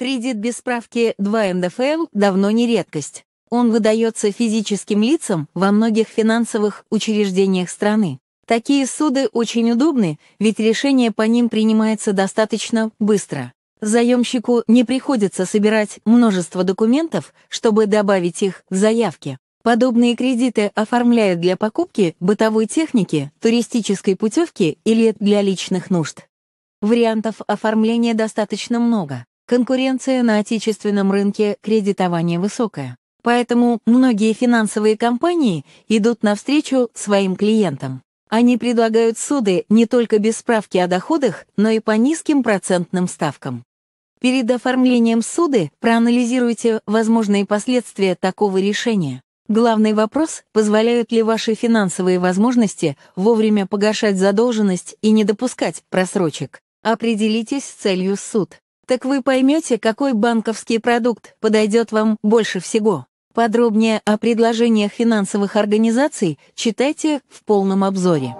Кредит без справки 2 НДФЛ давно не редкость. Он выдается физическим лицам во многих финансовых учреждениях страны. Такие суды очень удобны, ведь решение по ним принимается достаточно быстро. Заемщику не приходится собирать множество документов, чтобы добавить их в заявки. Подобные кредиты оформляют для покупки бытовой техники, туристической путевки или для личных нужд. Вариантов оформления достаточно много. Конкуренция на отечественном рынке кредитования высокая, поэтому многие финансовые компании идут навстречу своим клиентам. Они предлагают суды не только без справки о доходах, но и по низким процентным ставкам. Перед оформлением суды проанализируйте возможные последствия такого решения. Главный вопрос, позволяют ли ваши финансовые возможности вовремя погашать задолженность и не допускать просрочек. Определитесь с целью суд. Так вы поймете, какой банковский продукт подойдет вам больше всего. Подробнее о предложениях финансовых организаций читайте в полном обзоре.